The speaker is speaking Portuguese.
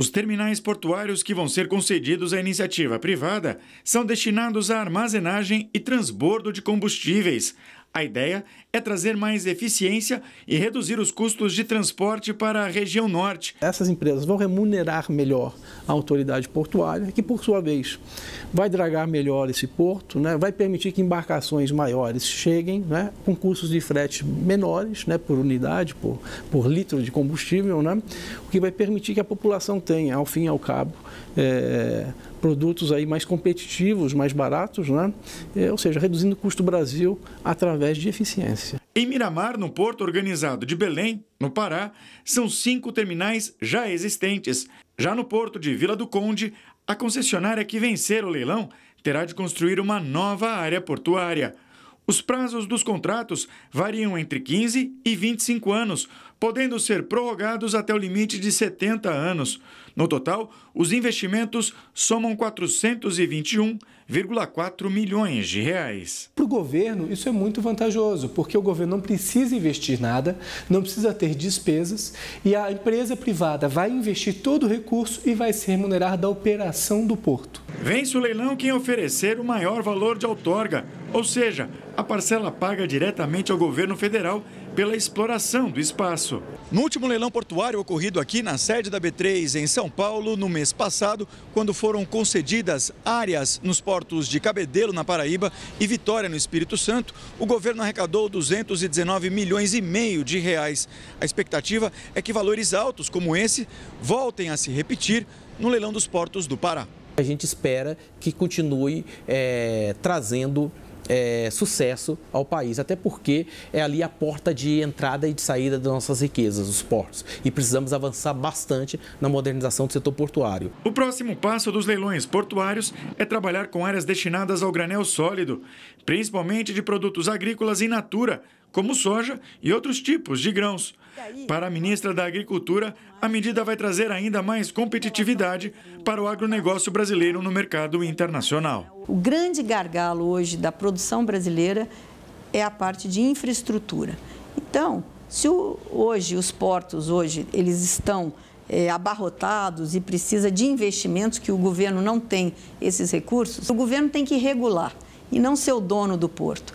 Os terminais portuários que vão ser concedidos à iniciativa privada são destinados à armazenagem e transbordo de combustíveis, a ideia é trazer mais eficiência e reduzir os custos de transporte para a região norte. Essas empresas vão remunerar melhor a autoridade portuária, que por sua vez vai dragar melhor esse porto, né? vai permitir que embarcações maiores cheguem, né? com custos de frete menores né? por unidade, por, por litro de combustível, né? o que vai permitir que a população tenha, ao fim e ao cabo, é produtos aí mais competitivos, mais baratos, né? É, ou seja, reduzindo o custo do Brasil através de eficiência. Em Miramar, no porto organizado de Belém, no Pará, são cinco terminais já existentes. Já no porto de Vila do Conde, a concessionária que vencer o leilão terá de construir uma nova área portuária. Os prazos dos contratos variam entre 15 e 25 anos, podendo ser prorrogados até o limite de 70 anos. No total, os investimentos somam 421,4 milhões de reais. Para o governo, isso é muito vantajoso, porque o governo não precisa investir nada, não precisa ter despesas e a empresa privada vai investir todo o recurso e vai se remunerar da operação do porto. Vence o leilão quem oferecer o maior valor de outorga, ou seja, a parcela paga diretamente ao governo federal pela exploração do espaço. No último leilão portuário ocorrido aqui na sede da B3 em São Paulo, no mês passado, quando foram concedidas áreas nos portos de Cabedelo, na Paraíba, e Vitória, no Espírito Santo, o governo arrecadou 219 milhões e meio de reais. A expectativa é que valores altos como esse voltem a se repetir no leilão dos portos do Pará. A gente espera que continue é, trazendo é, sucesso ao país, até porque é ali a porta de entrada e de saída das nossas riquezas, os portos. E precisamos avançar bastante na modernização do setor portuário. O próximo passo dos leilões portuários é trabalhar com áreas destinadas ao granel sólido, principalmente de produtos agrícolas in natura, como soja e outros tipos de grãos. Para a ministra da Agricultura, a medida vai trazer ainda mais competitividade para o agronegócio brasileiro no mercado internacional. O grande gargalo hoje da produção brasileira é a parte de infraestrutura. Então, se hoje os portos hoje eles estão é, abarrotados e precisa de investimentos que o governo não tem esses recursos, o governo tem que regular e não ser o dono do porto.